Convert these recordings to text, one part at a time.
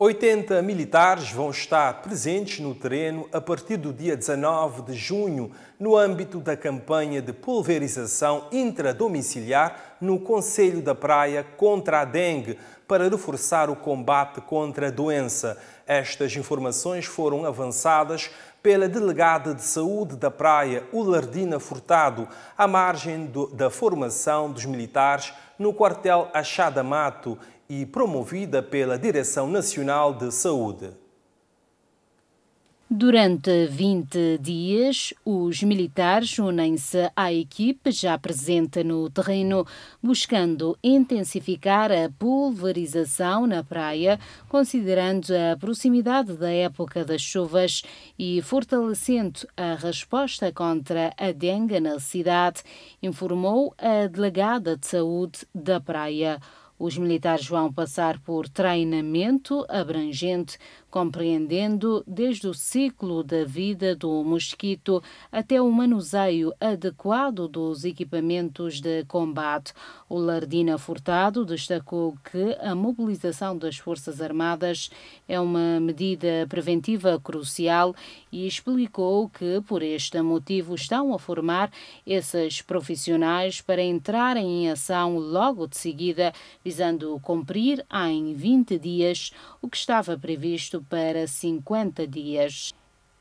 80 militares vão estar presentes no terreno a partir do dia 19 de junho, no âmbito da campanha de pulverização intradomiciliar no Conselho da Praia contra a dengue, para reforçar o combate contra a doença. Estas informações foram avançadas pela delegada de saúde da Praia, Ulardina Furtado, à margem do, da formação dos militares no quartel Achada Mato e promovida pela Direção Nacional de Saúde. Durante 20 dias, os militares unem-se à equipe já presente no terreno, buscando intensificar a pulverização na praia, considerando a proximidade da época das chuvas e fortalecendo a resposta contra a dengue na cidade, informou a delegada de saúde da praia. Os militares vão passar por treinamento abrangente, compreendendo desde o ciclo da vida do mosquito até o manuseio adequado dos equipamentos de combate. O Lardina Furtado destacou que a mobilização das Forças Armadas é uma medida preventiva crucial e explicou que, por este motivo, estão a formar esses profissionais para entrarem em ação logo de seguida visando cumprir em 20 dias o que estava previsto para 50 dias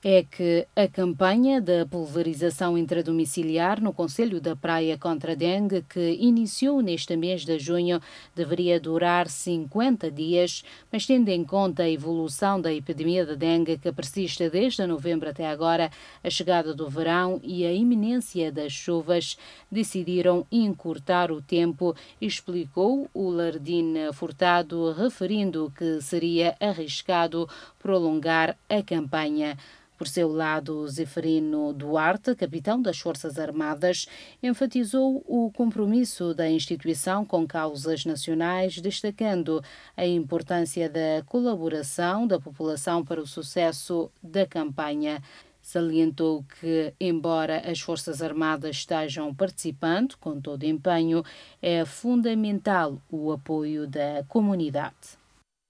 é que a campanha da pulverização intradomiciliar no Conselho da Praia contra a Dengue, que iniciou neste mês de junho, deveria durar 50 dias, mas tendo em conta a evolução da epidemia da de dengue que persiste desde novembro até agora, a chegada do verão e a iminência das chuvas, decidiram encurtar o tempo, explicou o Lardine Furtado, referindo que seria arriscado prolongar a campanha. Por seu lado, Zeferino Duarte, capitão das Forças Armadas, enfatizou o compromisso da instituição com causas nacionais, destacando a importância da colaboração da população para o sucesso da campanha. Salientou que, embora as Forças Armadas estejam participando com todo empenho, é fundamental o apoio da comunidade.